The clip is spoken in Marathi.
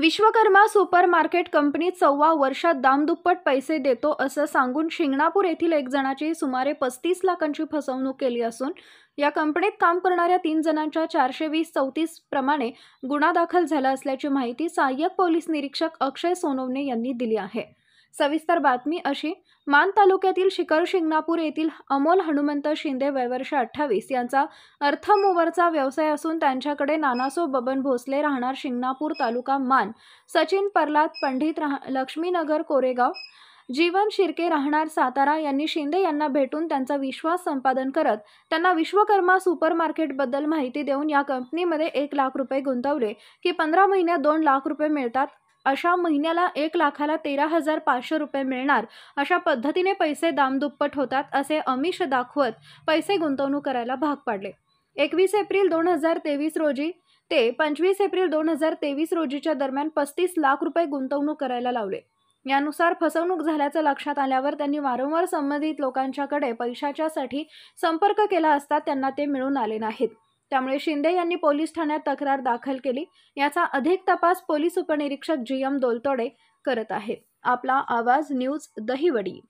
विश्वकर्मा सुपर मार्केट कंपनी सव्वा वर्षात दामदुप्पट पैसे देतो असं सांगून शिंगणापूर येथील एक जणाची सुमारे पस्तीस लाखांची फसवणूक केली असून या कंपनीत काम करणाऱ्या तीन जणांच्या चारशे वीस चौतीस प्रमाणे गुन्हा दाखल झाला असल्याची माहिती सहाय्यक पोलीस निरीक्षक अक्षय सोनवणे यांनी दिली आहे सविस्तर बातमी अशी मान तालुक्यातील शिखर शिंगणापूर येथील अमोल हनुमंत शिंदे वयवर्ष अठ्ठावीस यांचा अर्थमोवरचा व्यवसाय असून त्यांच्याकडे नानासो बबन भोसले राहणार शिंगणापूर तालुका मान सचिन परलाद पंडित राह लक्ष्मीनगर कोरेगाव जीवन शिर्के राहणार सातारा यांनी शिंदे यांना भेटून त्यांचा विश्वास संपादन करत त्यांना विश्वकर्मा सुपर मार्केटबद्दल माहिती देऊन या कंपनीमध्ये एक लाख रुपये गुंतवले की पंधरा महिन्यात दोन लाख रुपये मिळतात अशा महिन्याला एक लाखाला तेरा हजार पाचशे रुपये मिळणार अशा पद्धतीने पैसे दामदुप्पट होतात असे अमिष दाखवत पैसे गुंतवणूक करायला भाग पाडले एकवीस एप्रिल दोन हजार तेवीस रोजी ते पंचवीस एप्रिल दोन हजार तेवीस रोजीच्या दरम्यान पस्तीस लाख रुपये गुंतवणूक करायला लावले यानुसार फसवणूक झाल्याचं लक्षात आल्यावर त्यांनी वारंवार संबंधित लोकांच्याकडे पैशाच्यासाठी संपर्क केला असता त्यांना ते मिळून आले नाहीत त्यामुळे शिंदे यांनी पोलीस ठाण्यात तक्रार दाखल केली याचा अधिक तपास पोलीस उपनिरीक्षक जी एम दोलतोडे करत आहेत आपला आवाज न्यूज दहिवडी